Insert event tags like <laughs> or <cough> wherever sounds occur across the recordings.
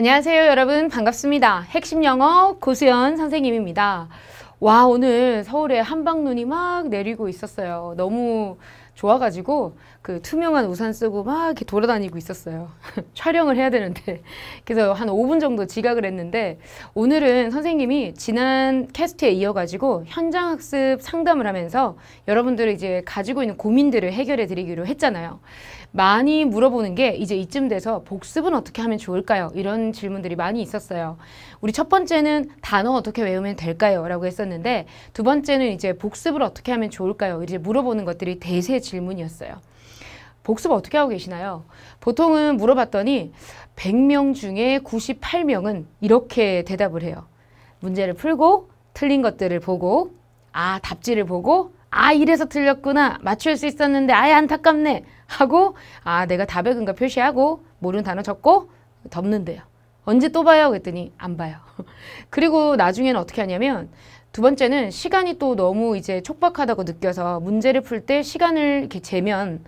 안녕하세요 여러분 반갑습니다. 핵심 영어 고수연 선생님입니다. 와 오늘 서울에 한방눈이 막 내리고 있었어요. 너무 좋아가지고 그 투명한 우산 쓰고 막 이렇게 돌아다니고 있었어요. <laughs> 촬영을 해야 되는데. <laughs> 그래서 한 5분 정도 지각을 했는데 오늘은 선생님이 지난 캐스트에 이어가지고 현장 학습 상담을 하면서 여러분들이 이제 가지고 있는 고민들을 해결해 드리기로 했잖아요. 많이 물어보는 게 이제 이쯤 돼서 복습은 어떻게 하면 좋을까요? 이런 질문들이 많이 있었어요. 우리 첫 번째는 단어 어떻게 외우면 될까요? 라고 했었는데 두 번째는 이제 복습을 어떻게 하면 좋을까요? 이제 물어보는 것들이 대세 질문이었어요. 복습 어떻게 하고 계시나요? 보통은 물어봤더니 100명 중에 98명은 이렇게 대답을 해요. 문제를 풀고 틀린 것들을 보고 아 답지를 보고 아 이래서 틀렸구나 맞출 수 있었는데 아예 안타깝네 하고 아 내가 답의 근거 표시하고 모르는 단어 적고 덮는데요. 언제 또 봐요? 그랬더니 안 봐요. <laughs> 그리고 나중에는 어떻게 하냐면 두 번째는 시간이 또 너무 이제 촉박하다고 느껴서 문제를 풀 때 시간을 이렇게 재면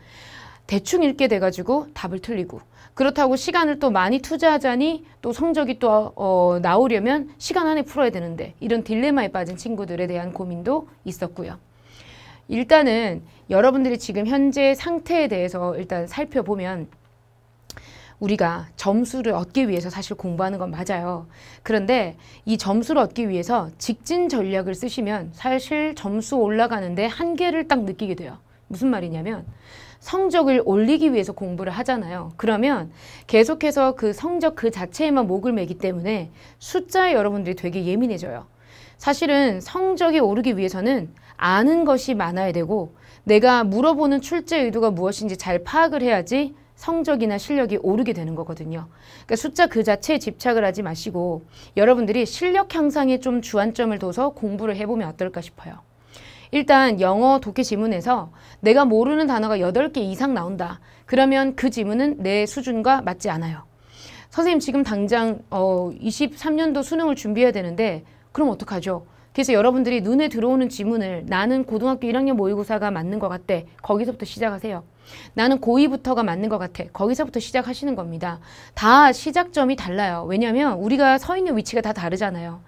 대충 읽게 돼가지고 답을 틀리고 그렇다고 시간을 또 많이 투자하자니 또 성적이 또 어, 나오려면 시간 안에 풀어야 되는데 이런 딜레마에 빠진 친구들에 대한 고민도 있었고요. 일단은 여러분들이 지금 현재 상태에 대해서 일단 살펴보면 우리가 점수를 얻기 위해서 사실 공부하는 건 맞아요. 그런데 이 점수를 얻기 위해서 직진 전략을 쓰시면 사실 점수 올라가는데 한계를 딱 느끼게 돼요. 무슨 말이냐면 성적을 올리기 위해서 공부를 하잖아요. 그러면 계속해서 그 성적 그 자체에만 목을 매기 때문에 숫자에 여러분들이 되게 예민해져요. 사실은 성적이 오르기 위해서는 아는 것이 많아야 되고 내가 물어보는 출제 의도가 무엇인지 잘 파악을 해야지 성적이나 실력이 오르게 되는 거거든요. 그러니까 숫자 그 자체에 집착을 하지 마시고 여러분들이 실력 향상에 좀 주안점을 둬서 공부를 해보면 어떨까 싶어요. 일단 영어 독해 지문에서 내가 모르는 단어가 8개 이상 나온다. 그러면 그 지문은 내 수준과 맞지 않아요. 선생님 지금 당장 어 23년도 수능을 준비해야 되는데 그럼 어떡하죠? 그래서 여러분들이 눈에 들어오는 지문을 나는 고등학교 1학년 모의고사가 맞는 것 같대. 거기서부터 시작하세요. 나는 고2부터가 맞는 것 같아. 거기서부터 시작하시는 겁니다. 다 시작점이 달라요. 왜냐하면 우리가 서 있는 위치가 다 다르잖아요.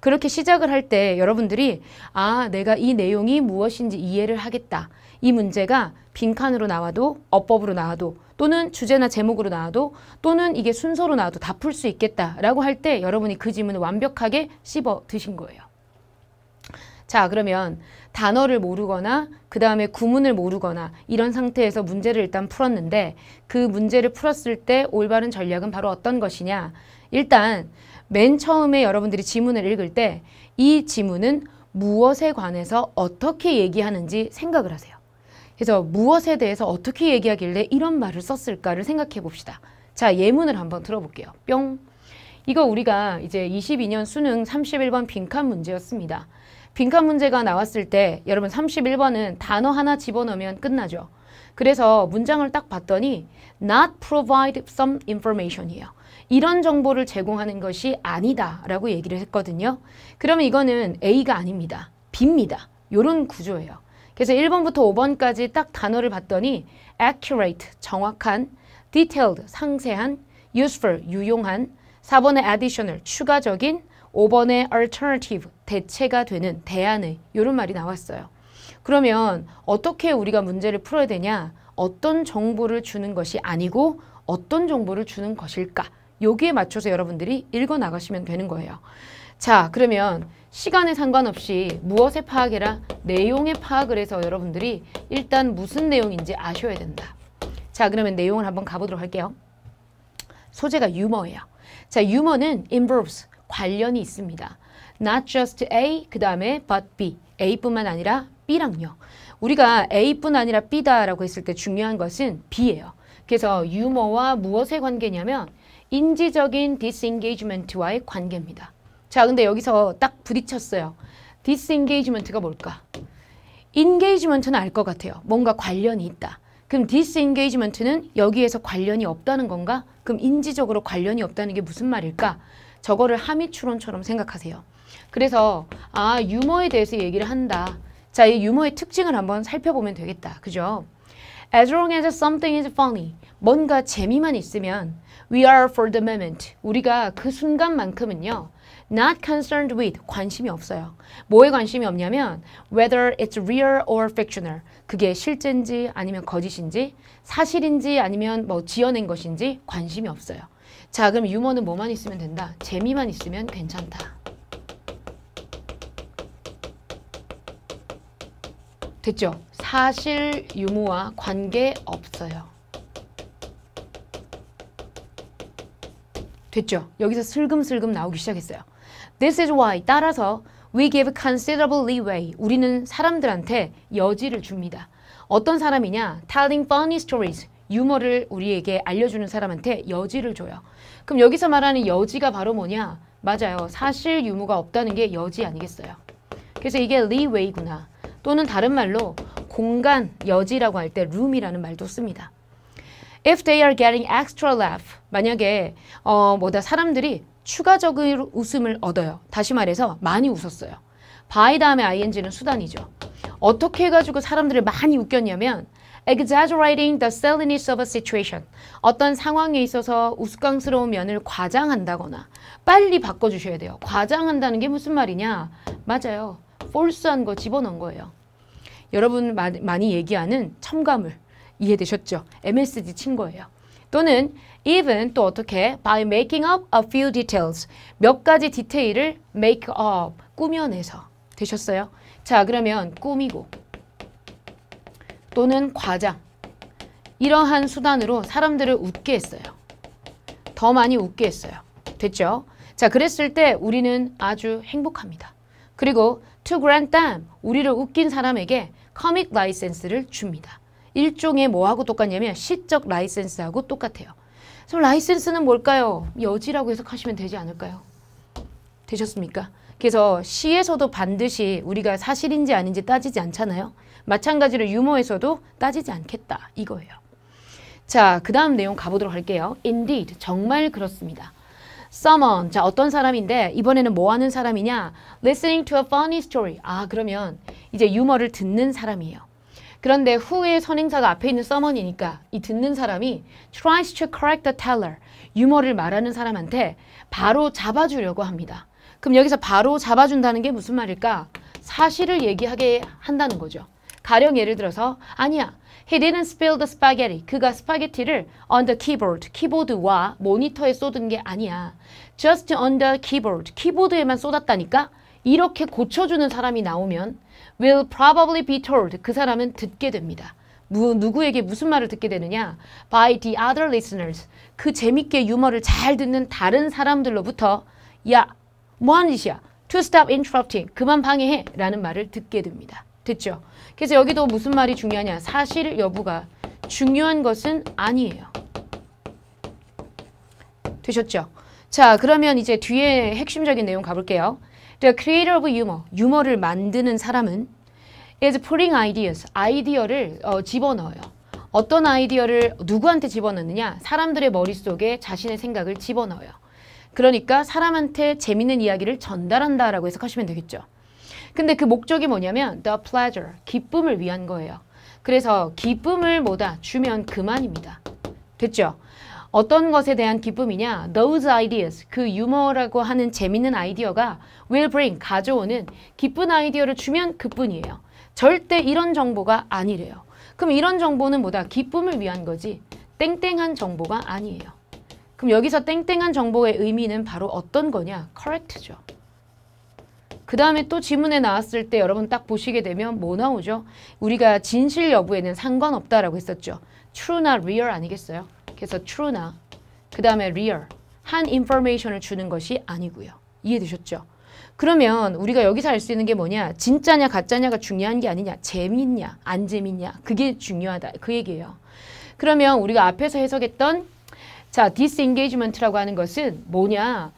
그렇게 시작을 할 때 여러분들이 아 내가 이 내용이 무엇인지 이해를 하겠다. 이 문제가 빈칸으로 나와도 어법으로 나와도 또는 주제나 제목으로 나와도 또는 이게 순서로 나와도 다 풀 수 있겠다라고 할 때 여러분이 그 지문을 완벽하게 씹어 드신 거예요. 자 그러면 단어를 모르거나 그 다음에 구문을 모르거나 이런 상태에서 문제를 일단 풀었는데 그 문제를 풀었을 때 올바른 전략은 바로 어떤 것이냐 일단 맨 처음에 여러분들이 지문을 읽을 때 이 지문은 무엇에 관해서 어떻게 얘기하는지 생각을 하세요 그래서 무엇에 대해서 어떻게 얘기하길래 이런 말을 썼을까를 생각해 봅시다 자 예문을 한번 들어볼게요 뿅 이거 우리가 이제 22년 수능 31번 빈칸 문제였습니다 빈칸 문제가 나왔을 때 여러분 31번은 단어 하나 집어넣으면 끝나죠. 그래서 문장을 딱 봤더니 not provide some information이에요. 이런 정보를 제공하는 것이 아니다 라고 얘기를 했거든요. 그러면 이거는 A가 아닙니다. B입니다. 이런 구조예요. 그래서 1번부터 5번까지 딱 단어를 봤더니 accurate, 정확한, detailed, 상세한, useful, 유용한, 4번에 additional, 추가적인, 5번의 alternative, 대체가 되는 대안의 이런 말이 나왔어요. 그러면 어떻게 우리가 문제를 풀어야 되냐? 어떤 정보를 주는 것이 아니고 어떤 정보를 주는 것일까? 여기에 맞춰서 여러분들이 읽어 나가시면 되는 거예요. 자, 그러면 시간에 상관없이 무엇에파악해라내용에 파악을 해서 여러분들이 일단 무슨 내용인지 아셔야 된다. 자, 그러면 내용을 한번 가보도록 할게요. 소재가 유머예요. 자, 유머는 인 n v 스 관련이 있습니다. Not just A, 그 다음에 but B. A뿐만 아니라 B랑요. 우리가 A뿐 아니라 B다라고 했을 때 중요한 것은 B예요. 그래서 유머와 무엇의 관계냐면 인지적인 disengagement와의 관계입니다. 자, 근데 여기서 딱 부딪혔어요. disengagement가 뭘까? engagement는 알 것 같아요. 뭔가 관련이 있다. 그럼 disengagement는 여기에서 관련이 없다는 건가? 그럼 인지적으로 관련이 없다는 게 무슨 말일까? 저거를 하미 추론처럼 생각하세요. 그래서 아 유머에 대해서 얘기를 한다. 자, 이 유머의 특징을 한번 살펴보면 되겠다. 그죠? As long as something is funny, 뭔가 재미만 있으면 we are for the moment, 우리가 그 순간만큼은요. not concerned with, 관심이 없어요. 뭐에 관심이 없냐면 whether it's real or fictional, 그게 실제인지 아니면 거짓인지 사실인지 아니면 뭐 지어낸 것인지 관심이 없어요. 자 그럼 유머는 뭐만 있으면 된다? 재미만 있으면 괜찮다. 됐죠? 사실 유무와 관계 없어요. 됐죠? 여기서 슬금슬금 나오기 시작했어요. This is why 따라서 we give considerable leeway 우리는 사람들한테 여지를 줍니다. 어떤 사람이냐? telling funny stories 유머를 우리에게 알려주는 사람한테 여지를 줘요. 그럼 여기서 말하는 여지가 바로 뭐냐? 맞아요. 사실 유무가 없다는 게 여지 아니겠어요. 그래서 이게 리웨이구나. 또는 다른 말로 공간, 여지라고 할 때 r 이라는 말도 씁니다. If they are getting extra laugh, 만약에 어, 뭐다 사람들이 추가적으로 웃음을 얻어요. 다시 말해서 많이 웃었어요. by 다음에 ing는 수단이죠. 어떻게 해가지고 사람들을 많이 웃겼냐면 exaggerating the silliness of a situation. 어떤 상황에 있어서 우스꽝스러운 면을 과장한다거나 빨리 바꿔주셔야 돼요. 과장한다는 게 무슨 말이냐? 맞아요. 폴스한 거 집어넣은 거예요. 여러분 마, 많이 얘기하는 첨가물 이해되셨죠? MSG 친 거예요. 또는 even 또 어떻게 by making up a few details 몇 가지 디테일을 make up 꾸며내서 되셨어요? 자 그러면 꾸미고 또는 과장 이러한 수단으로 사람들을 웃게 했어요. 더 많이 웃게 했어요. 됐죠? 자 그랬을 때 우리는 아주 행복합니다. 그리고 to grant them 우리를 웃긴 사람에게 커믹 라이센스를 줍니다. 일종의 뭐하고 똑같냐면 시적 라이센스하고 똑같아요. 그럼 라이센스는 뭘까요? 여지라고 해석하시면 되지 않을까요? 되셨습니까? 그래서 시에서도 반드시 우리가 사실인지 아닌지 따지지 않잖아요. 마찬가지로 유머에서도 따지지 않겠다 이거예요. 자, 그 다음 내용 가보도록 할게요. Indeed, 정말 그렇습니다. Someone, 자 어떤 사람인데 이번에는 뭐 하는 사람이냐? Listening to a funny story. 아 그러면 이제 유머를 듣는 사람이에요. 그런데 w h 선행사가 앞에 있는 someone이니까 이 듣는 사람이 tries to correct the teller, 유머를 말하는 사람한테 바로 잡아주려고 합니다. 그럼 여기서 바로 잡아준다는 게 무슨 말일까? 사실을 얘기하게 한다는 거죠. 가령 예를 들어서 아니야. He didn't spill the spaghetti. 그가 스파게티를 on the keyboard, 키보드와 모니터에 쏟은 게 아니야. Just on the keyboard, 키보드에만 쏟았다니까? 이렇게 고쳐주는 사람이 나오면 will probably be told, 그 사람은 듣게 됩니다. 무, 누구에게 무슨 말을 듣게 되느냐? By the other listeners, 그 재밌게 유머를 잘 듣는 다른 사람들로부터 야, 뭐하는 짓이야? To stop interrupting, 그만 방해해 라는 말을 듣게 됩니다. 됐죠? 그래서 여기도 무슨 말이 중요하냐. 사실 여부가 중요한 것은 아니에요. 되셨죠? 자, 그러면 이제 뒤에 핵심적인 내용 가볼게요. The creator of humor, 유머를 만드는 사람은 is pulling ideas, 아이디어를 어, 집어넣어요. 어떤 아이디어를 누구한테 집어넣느냐? 사람들의 머릿속에 자신의 생각을 집어넣어요. 그러니까 사람한테 재밌는 이야기를 전달한다라고 해석하시면 되겠죠. 근데 그 목적이 뭐냐면 the pleasure, 기쁨을 위한 거예요. 그래서 기쁨을 뭐다 주면 그만입니다. 됐죠? 어떤 것에 대한 기쁨이냐? Those ideas, 그 유머라고 하는 재밌는 아이디어가 will bring, 가져오는 기쁜 아이디어를 주면 그뿐이에요. 절대 이런 정보가 아니래요. 그럼 이런 정보는 뭐다? 기쁨을 위한 거지 땡땡한 정보가 아니에요. 그럼 여기서 땡땡한 정보의 의미는 바로 어떤 거냐? correct죠. 그 다음에 또 지문에 나왔을 때 여러분 딱 보시게 되면 뭐 나오죠? 우리가 진실 여부에는 상관없다라고 했었죠. true나 real 아니겠어요? 그래서 true나 그 다음에 real 한 인포메이션을 주는 것이 아니고요. 이해되셨죠? 그러면 우리가 여기서 알 수 있는 게 뭐냐? 진짜냐 가짜냐가 중요한 게 아니냐? 재밌냐 안 재밌냐? 그게 중요하다. 그 얘기예요. 그러면 우리가 앞에서 해석했던 자, 디스 인게 n g a g 라고 하는 것은 뭐냐?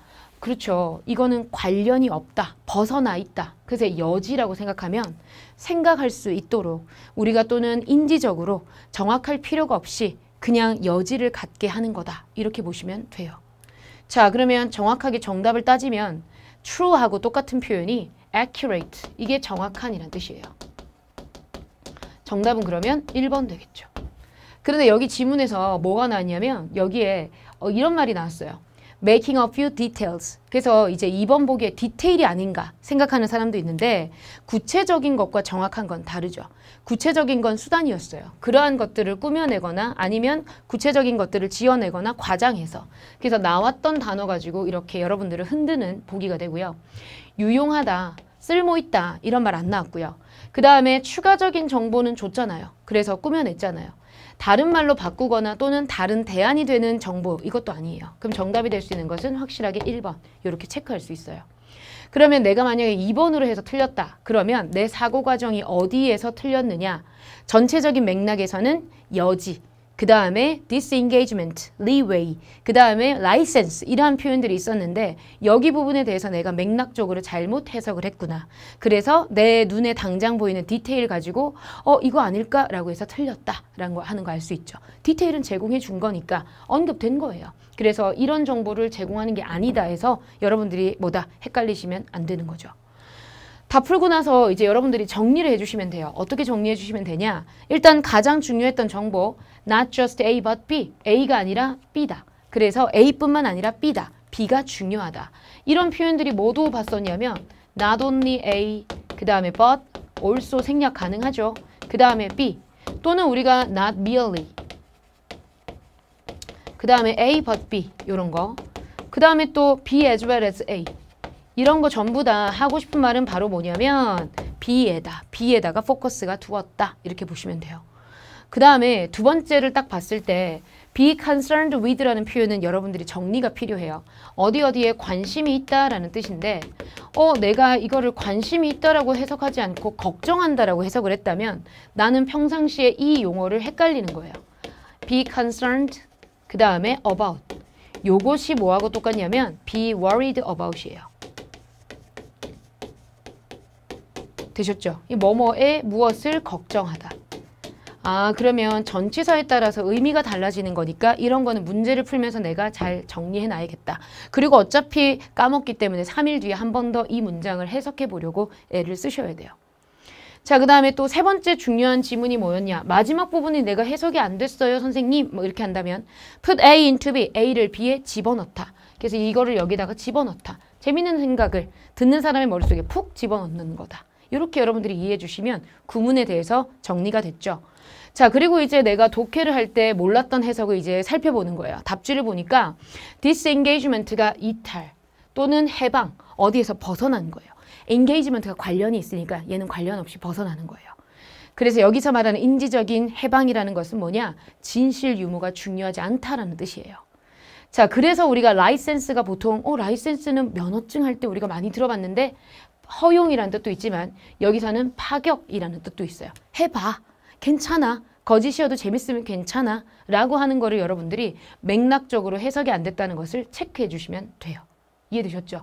그렇죠. 이거는 관련이 없다. 벗어나 있다. 그래서 여지라고 생각하면 생각할 수 있도록 우리가 또는 인지적으로 정확할 필요가 없이 그냥 여지를 갖게 하는 거다. 이렇게 보시면 돼요. 자, 그러면 정확하게 정답을 따지면 true하고 똑같은 표현이 accurate. 이게 정확한이란 뜻이에요. 정답은 그러면 1번 되겠죠. 그런데 여기 지문에서 뭐가 나왔냐면 여기에 어, 이런 말이 나왔어요. making a few details. 그래서 이제 이번 보기에 디테일이 아닌가 생각하는 사람도 있는데 구체적인 것과 정확한 건 다르죠. 구체적인 건 수단이었어요. 그러한 것들을 꾸며내거나 아니면 구체적인 것들을 지어내거나 과장해서 그래서 나왔던 단어 가지고 이렇게 여러분들을 흔드는 보기가 되고요. 유용하다, 쓸모있다 이런 말 안 나왔고요. 그 다음에 추가적인 정보는 줬잖아요. 그래서 꾸며냈잖아요. 다른 말로 바꾸거나 또는 다른 대안이 되는 정보 이것도 아니에요. 그럼 정답이 될 수 있는 것은 확실하게 1번 이렇게 체크할 수 있어요. 그러면 내가 만약에 2번으로 해서 틀렸다. 그러면 내 사고 과정이 어디에서 틀렸느냐. 전체적인 맥락에서는 여지, 그 다음에 disengagement, leeway, 그 다음에 license 이러한 표현들이 있었는데 여기 부분에 대해서 내가 맥락적으로 잘못 해석을 했구나. 그래서 내 눈에 당장 보이는 디테일 가지고 어 이거 아닐까? 라고 해서 틀렸다라는 거 하는 거 알 수 있죠. 디테일은 제공해 준 거니까 언급된 거예요. 그래서 이런 정보를 제공하는 게 아니다 해서 여러분들이 뭐다 헷갈리시면 안 되는 거죠. 다 풀고 나서 이제 여러분들이 정리를 해주시면 돼요. 어떻게 정리해주시면 되냐. 일단 가장 중요했던 정보, not just A but B. A가 아니라 B다. 그래서 A뿐만 아니라 B다. B가 중요하다. 이런 표현들이 모두 봤었냐면 not only A, 그 다음에 but, also 생략 가능하죠. 그 다음에 B, 또는 우리가 not merely, 그 다음에 A but B, 이런 거. 그 다음에 또 B as well as A. 이런 거 전부 다 하고 싶은 말은 바로 뭐냐면 B에다, B에다가 포커스가 두었다. 이렇게 보시면 돼요. 그 다음에 두 번째를 딱 봤을 때 be concerned with라는 표현은 여러분들이 정리가 필요해요. 어디 어디에 관심이 있다라는 뜻인데 어 내가 이거를 관심이 있다라고 해석하지 않고 걱정한다라고 해석을 했다면 나는 평상시에 이 용어를 헷갈리는 거예요. be concerned 그 다음에 about 요것이 뭐하고 똑같냐면 be worried about이에요. 되셨죠? 이 뭐뭐의 무엇을 걱정하다. 아 그러면 전치사에 따라서 의미가 달라지는 거니까 이런 거는 문제를 풀면서 내가 잘 정리해놔야겠다. 그리고 어차피 까먹기 때문에 3일 뒤에 한 번 더 이 문장을 해석해 보려고 애를 쓰셔야 돼요. 자, 그 다음에 또 세 번째 중요한 지문이 뭐였냐. 마지막 부분이 내가 해석이 안 됐어요, 선생님. 뭐 이렇게 한다면 put A into B, A를 B에 집어넣다. 그래서 이거를 여기다가 집어넣다. 재밌는 생각을 듣는 사람의 머릿속에 푹 집어넣는 거다. 이렇게 여러분들이 이해해 주시면 구문에 대해서 정리가 됐죠. 자 그리고 이제 내가 독해를 할 때 몰랐던 해석을 이제 살펴보는 거예요. 답지를 보니까 disengagement가 이탈 또는 해방 어디에서 벗어난 거예요. engagement가 관련이 있으니까 얘는 관련 없이 벗어나는 거예요. 그래서 여기서 말하는 인지적인 해방이라는 것은 뭐냐? 진실 유무가 중요하지 않다라는 뜻이에요. 자, 그래서 우리가 라이센스가 보통 어 라이센스는 면허증 할 때 우리가 많이 들어봤는데 허용이라는 뜻도 있지만 여기서는 파격이라는 뜻도 있어요. 해봐. 괜찮아. 거짓이어도 재밌으면 괜찮아. 라고 하는 거를 여러분들이 맥락적으로 해석이 안 됐다는 것을 체크해 주시면 돼요. 이해되셨죠?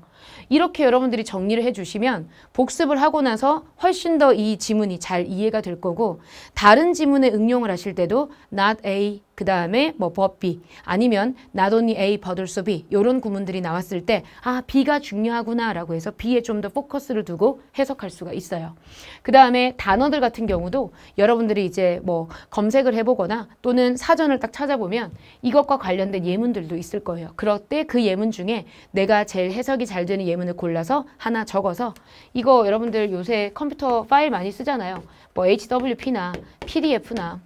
이렇게 여러분들이 정리를 해주시면 복습을 하고 나서 훨씬 더 이 지문이 잘 이해가 될 거고 다른 지문에 응용을 하실 때도 not a, 그 다음에 뭐 but B 아니면 not only A but also B 이런 구문들이 나왔을 때 아 B가 중요하구나 라고 해서 B에 좀 더 포커스를 두고 해석할 수가 있어요. 그 다음에 단어들 같은 경우도 여러분들이 이제 뭐 검색을 해보거나 또는 사전을 딱 찾아보면 이것과 관련된 예문들도 있을 거예요. 그럴 때 그 예문 중에 내가 제일 해석이 잘 되는 예문을 골라서 하나 적어서 이거 여러분들 요새 컴퓨터 파일 많이 쓰잖아요. 뭐 HWP나 PDF나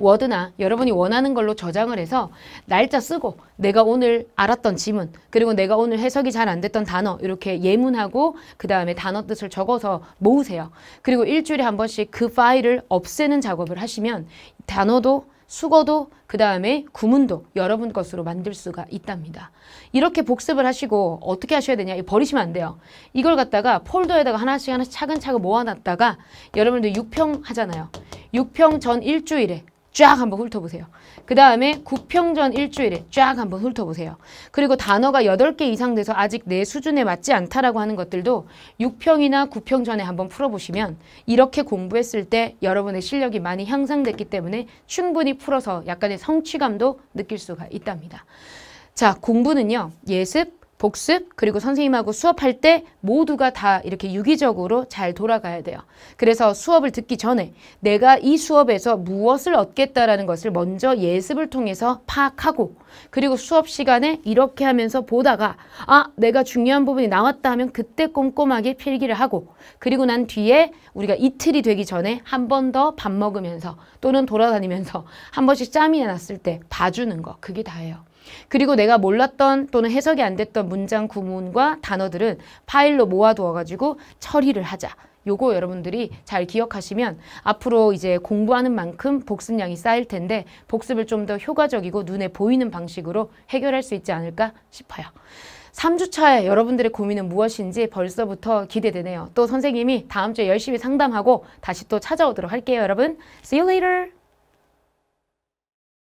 워드나 여러분이 원하는 걸로 저장을 해서 날짜 쓰고 내가 오늘 알았던 지문 그리고 내가 오늘 해석이 잘 안 됐던 단어 이렇게 예문하고 그 다음에 단어 뜻을 적어서 모으세요. 그리고 일주일에 한 번씩 그 파일을 없애는 작업을 하시면 단어도 수거도 그 다음에 구문도 여러분 것으로 만들 수가 있답니다. 이렇게 복습을 하시고 어떻게 하셔야 되냐? 버리시면 안 돼요. 이걸 갖다가 폴더에다가 하나씩 하나씩 차근차근 모아놨다가 여러분들 6평 하잖아요. 6평 전 일주일에 쫙 한번 훑어보세요. 그 다음에 구평전 일주일에 쫙 한번 훑어보세요. 그리고 단어가 여덟 개 이상 돼서 아직 내 수준에 맞지 않다라고 하는 것들도 육평이나구평 전에 한번 풀어보시면 이렇게 공부했을 때 여러분의 실력이 많이 향상됐기 때문에 충분히 풀어서 약간의 성취감도 느낄 수가 있답니다. 자, 공부는요. 예습, 복습 그리고 선생님하고 수업할 때 모두가 다 이렇게 유기적으로 잘 돌아가야 돼요. 그래서 수업을 듣기 전에 내가 이 수업에서 무엇을 얻겠다라는 것을 먼저 예습을 통해서 파악하고 그리고 수업 시간에 이렇게 하면서 보다가 아 내가 중요한 부분이 나왔다 하면 그때 꼼꼼하게 필기를 하고 그리고 난 뒤에 우리가 이틀이 되기 전에 한 번 더 밥 먹으면서 또는 돌아다니면서 한 번씩 짬이 났을 때 봐주는 거 그게 다예요. 그리고 내가 몰랐던 또는 해석이 안 됐던 문장 구문과 단어들은 파일로 모아두어가지고 처리를 하자. 요거 여러분들이 잘 기억하시면 앞으로 이제 공부하는 만큼 복습량이 쌓일 텐데 복습을 좀 더 효과적이고 눈에 보이는 방식으로 해결할 수 있지 않을까 싶어요. 3주차에 여러분들의 고민은 무엇인지 벌써부터 기대되네요. 또 선생님이 다음 주에 열심히 상담하고 다시 또 찾아오도록 할게요, 여러분. See you later!